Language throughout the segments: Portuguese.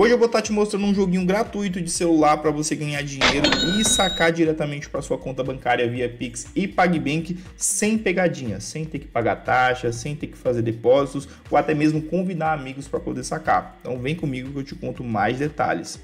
Hoje eu vou estar tá te mostrando um joguinho gratuito de celular para você ganhar dinheiro e sacar diretamente para sua conta bancária via Pix e PagBank sem pegadinha, sem ter que pagar taxa, sem ter que fazer depósitos ou até mesmo convidar amigos para poder sacar. Então vem comigo que eu te conto mais detalhes.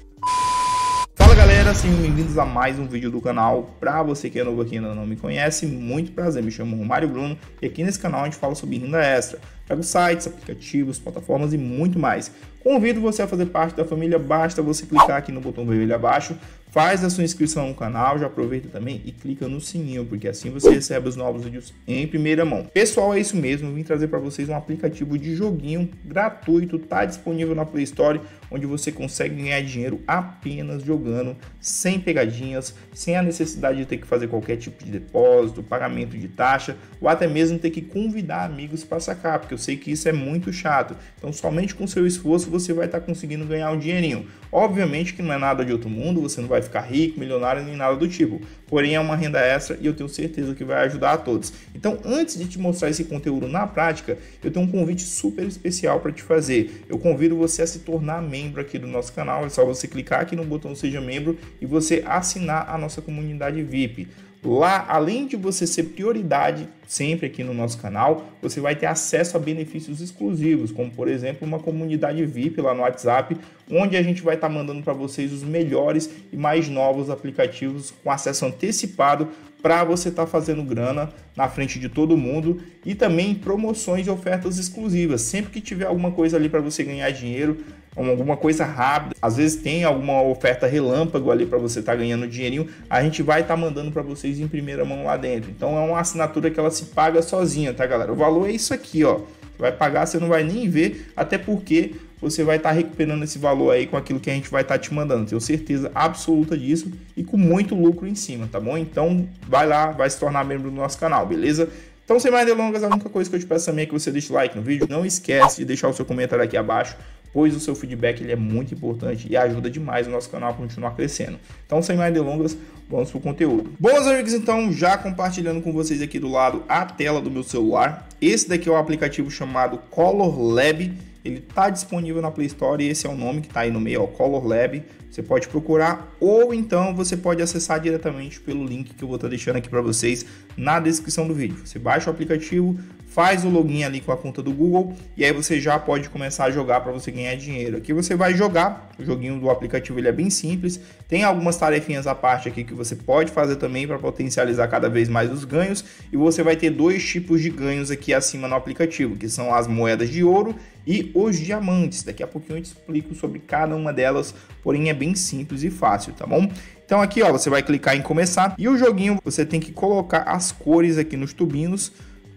Fala galera, sejam bem-vindos a mais um vídeo do canal. Para você que é novo aqui e ainda não me conhece, muito prazer, me chamo Romário Bruno e aqui nesse canal a gente fala sobre renda extra para sites, aplicativos, plataformas e muito mais. Convido você a fazer parte da família, basta você clicar aqui no botão vermelho abaixo, faz a sua inscrição no canal, já aproveita também e clica no sininho, porque assim você recebe os novos vídeos em primeira mão. Pessoal, é isso mesmo, vim trazer para vocês um aplicativo de joguinho gratuito, tá disponível na Play Store, onde você consegue ganhar dinheiro apenas jogando, sem pegadinhas, sem a necessidade de ter que fazer qualquer tipo de depósito, pagamento de taxa ou até mesmo ter que convidar amigos para sacar, porque eu sei que isso é muito chato. Então, somente com seu esforço você vai estar tá conseguindo ganhar um dinheirinho. Obviamente que não é nada de outro mundo, você não vai ficar rico, milionário nem nada do tipo. Porém, é uma renda extra e eu tenho certeza que vai ajudar a todos. Então, antes de te mostrar esse conteúdo na prática, eu tenho um convite super especial para te fazer. Eu convido você a se tornar membro aqui do nosso canal. É só você clicar aqui no botão Seja Membro e você assinar a nossa comunidade VIP. Lá, além de você ser prioridade sempre aqui no nosso canal, você vai ter acesso a benefícios exclusivos, como por exemplo uma comunidade VIP lá no WhatsApp, onde a gente vai estar tá mandando para vocês os melhores e mais novos aplicativos com acesso antecipado para você estar tá fazendo grana na frente de todo mundo e também promoções e ofertas exclusivas. Sempre que tiver alguma coisa ali para você ganhar dinheiro, alguma coisa rápida. Às vezes tem alguma oferta relâmpago ali para você estar tá ganhando dinheirinho, a gente vai estar tá mandando para vocês em primeira mão lá dentro. Então é uma assinatura que ela se paga sozinha, tá, galera? O valor é isso aqui, ó. Você vai pagar, você não vai nem ver, até porque você vai estar tá recuperando esse valor aí com aquilo que a gente vai estar tá te mandando. Tenho certeza absoluta disso e com muito lucro em cima, tá bom? Então vai lá, vai se tornar membro do nosso canal, beleza? Então, sem mais delongas, a única coisa que eu te peço também é que você deixe o like no vídeo. Não esquece de deixar o seu comentário aqui abaixo pois o seu feedback ele é muito importante e ajuda demais o nosso canal a continuar crescendo. Então, sem mais delongas, vamos para o conteúdo. Bom, meus amigos, então, já compartilhando com vocês aqui do lado a tela do meu celular. Esse daqui é o um aplicativo chamado Color Lab. Ele está disponível na Play Store e esse é o nome que está aí no meio, ó, Color Lab. Você pode procurar ou então você pode acessar diretamente pelo link que eu vou estar tá deixando aqui para vocês na descrição do vídeo. Você baixa o aplicativo, faz o login ali com a conta do Google e aí você já pode começar a jogar para você ganhar dinheiro. Aqui você vai jogar, o joguinho do aplicativo ele é bem simples, tem algumas tarefinhas à parte aqui que você pode fazer também para potencializar cada vez mais os ganhos e você vai ter dois tipos de ganhos aqui acima no aplicativo, que são as moedas de ouro e os diamantes. Daqui a pouquinho eu te explico sobre cada uma delas, porém é bem bem simples e fácil, tá bom? Então aqui ó, você vai clicar em começar e o joguinho você tem que colocar as cores aqui nos tubinhos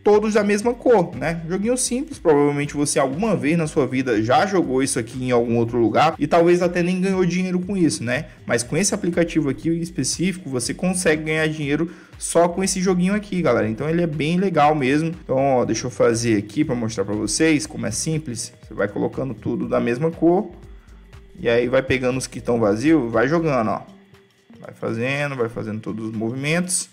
todos da mesma cor, né? Joguinho simples, provavelmente você alguma vez na sua vida já jogou isso aqui em algum outro lugar e talvez até nem ganhou dinheiro com isso, né? Mas com esse aplicativo aqui em específico, você consegue ganhar dinheiro só com esse joguinho aqui, galera. Então ele é bem legal mesmo. Então, ó, deixa eu fazer aqui para mostrar para vocês como é simples. Você vai colocando tudo da mesma cor e aí vai pegando os que estão vazios, vai jogando, ó. Vai fazendo, vai fazendo todos os movimentos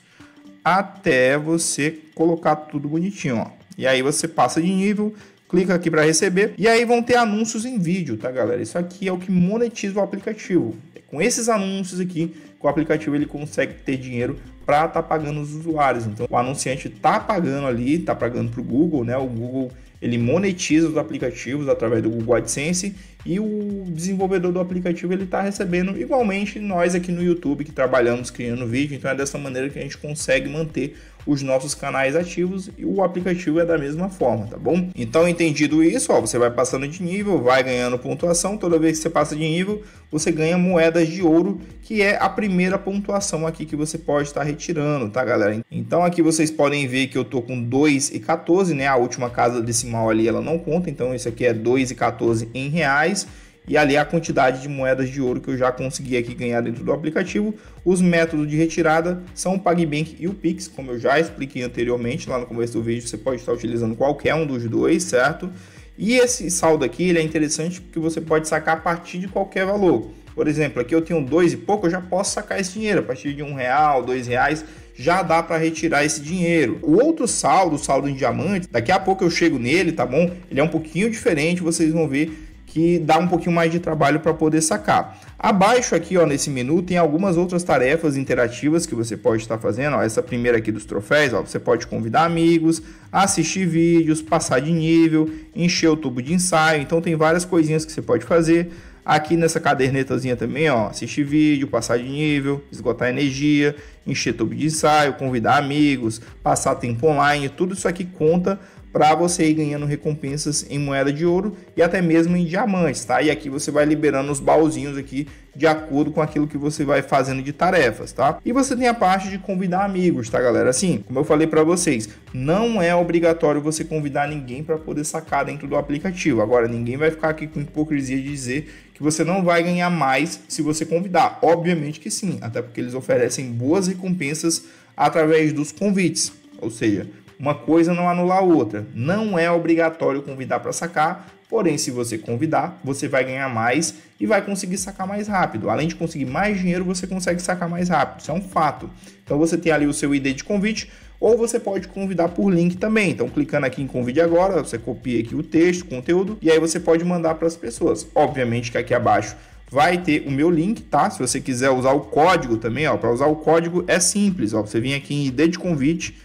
até você colocar tudo bonitinho, ó. E aí você passa de nível, clica aqui para receber e aí vão ter anúncios em vídeo, tá, galera? Isso aqui é o que monetiza o aplicativo. É com esses anúncios aqui que o aplicativo ele consegue ter dinheiro para estar tá pagando os usuários. Então, o anunciante tá pagando ali, tá pagando para o Google, né? O Google ele monetiza os aplicativos através do Google AdSense e o desenvolvedor do aplicativo ele está recebendo igualmente nós aqui no YouTube que trabalhamos criando vídeo, então é dessa maneira que a gente consegue manter os nossos canais ativos e o aplicativo é da mesma forma, tá bom? Então entendido isso, ó, você vai passando de nível, vai ganhando pontuação, toda vez que você passa de nível, você ganha moedas de ouro, que é a primeira pontuação aqui que você pode estar retirando, tá galera? Então aqui vocês podem ver que eu tô com 2 e 14, né? A última casa decimal ali ela não conta, então isso aqui é 2 e 14 em reais reais e ali é a quantidade de moedas de ouro que eu já consegui aqui ganhar dentro do aplicativo. Os métodos de retirada são o PagBank e o Pix, como eu já expliquei anteriormente lá no começo do vídeo, você pode estar utilizando qualquer um dos dois, certo? E esse saldo aqui ele é interessante porque você pode sacar a partir de qualquer valor. Por exemplo, aqui eu tenho dois e pouco, eu já posso sacar esse dinheiro a partir de um real, dois reais, já dá para retirar esse dinheiro. O outro saldo, o saldo em diamante, daqui a pouco eu chego nele, tá bom? Ele é um pouquinho diferente, vocês vão ver que dá um pouquinho mais de trabalho para poder sacar. Abaixo aqui, ó, nesse menu, tem algumas outras tarefas interativas que você pode estar fazendo. Ó, essa primeira aqui dos troféus, ó, você pode convidar amigos, assistir vídeos, passar de nível, encher o tubo de ensaio. Então tem várias coisinhas que você pode fazer. Aqui nessa cadernetazinha também, ó, assistir vídeo, passar de nível, esgotar energia, encher tubo de ensaio, convidar amigos, passar tempo online, tudo isso aqui conta para você ir ganhando recompensas em moeda de ouro e até mesmo em diamantes, tá? E aqui você vai liberando os baúzinhos aqui de acordo com aquilo que você vai fazendo de tarefas, tá? E você tem a parte de convidar amigos, tá, galera? Assim, como eu falei para vocês, não é obrigatório você convidar ninguém para poder sacar dentro do aplicativo. Agora, ninguém vai ficar aqui com hipocrisia de dizer que você não vai ganhar mais se você convidar. Obviamente que sim, até porque eles oferecem boas recompensas através dos convites, ou seja, uma coisa não anula a outra. Não é obrigatório convidar para sacar, porém, se você convidar, você vai ganhar mais e vai conseguir sacar mais rápido. Além de conseguir mais dinheiro, você consegue sacar mais rápido. Isso é um fato. Então você tem ali o seu ID de convite, ou você pode convidar por link também. Então, clicando aqui em convide agora, você copia aqui o texto, o conteúdo, e aí você pode mandar para as pessoas. Obviamente que aqui abaixo vai ter o meu link, tá? Se você quiser usar o código também, ó, para usar o código é simples, ó, você vem aqui em ID de convite,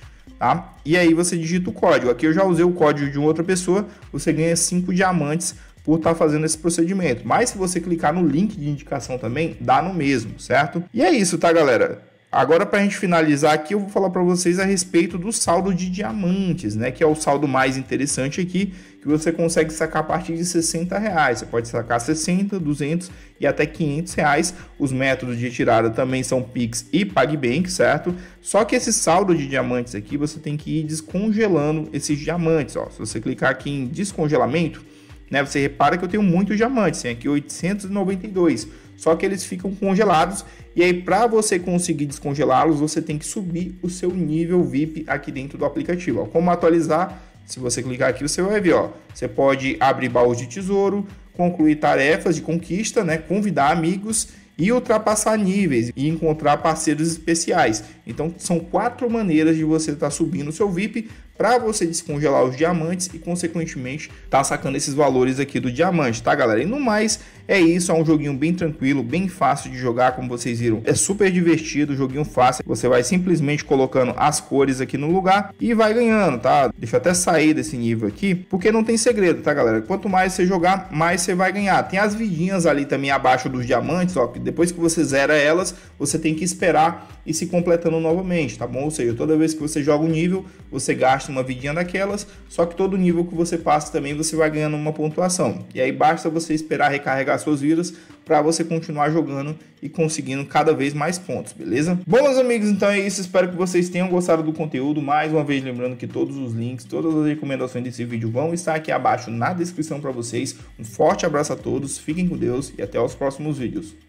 tá? E aí você digita o código. Aqui eu já usei o código de outra pessoa, você ganha 5 diamantes por estar tá fazendo esse procedimento. Mas se você clicar no link de indicação também, dá no mesmo, certo? E é isso, tá, galera? Agora, para a gente finalizar aqui, eu vou falar para vocês a respeito do saldo de diamantes, né? Que é o saldo mais interessante aqui, que você consegue sacar a partir de 60 reais. Você pode sacar 60, 200 e até 500 reais. Os métodos de retirada também são Pix e PagBank, certo? Só que esse saldo de diamantes aqui, você tem que ir descongelando esses diamantes, ó. Se você clicar aqui em descongelamento, né? Você repara que eu tenho muitos diamantes, tem aqui 892 só que eles ficam congelados e aí para você conseguir descongelá-los, você tem que subir o seu nível VIP aqui dentro do aplicativo. Ó. Como atualizar? Se você clicar aqui, você vai ver, ó. Você pode abrir baús de tesouro, concluir tarefas de conquista, né, convidar amigos e ultrapassar níveis e encontrar parceiros especiais. Então são quatro maneiras de você estar tá subindo o seu VIP para você descongelar os diamantes e, consequentemente, tá sacando esses valores aqui do diamante, tá, galera? E no mais, é isso. É um joguinho bem tranquilo, bem fácil de jogar, como vocês viram. É super divertido, joguinho fácil. Você vai simplesmente colocando as cores aqui no lugar e vai ganhando, tá? Deixa eu até sair desse nível aqui, porque não tem segredo, tá, galera? Quanto mais você jogar, mais você vai ganhar. Tem as vidinhas ali também abaixo dos diamantes, ó, que depois que você zera elas, você tem que esperar e se completando novamente, tá bom? Ou seja, toda vez que você joga um nível, você gasta uma vidinha daquelas, só que todo nível que você passa também você vai ganhando uma pontuação. E aí basta você esperar recarregar suas vidas para você continuar jogando e conseguindo cada vez mais pontos, beleza? Bom, meus amigos, então é isso. Espero que vocês tenham gostado do conteúdo. Mais uma vez, lembrando que todos os links, todas as recomendações desse vídeo vão estar aqui abaixo na descrição para vocês. Um forte abraço a todos, fiquem com Deus e até os próximos vídeos.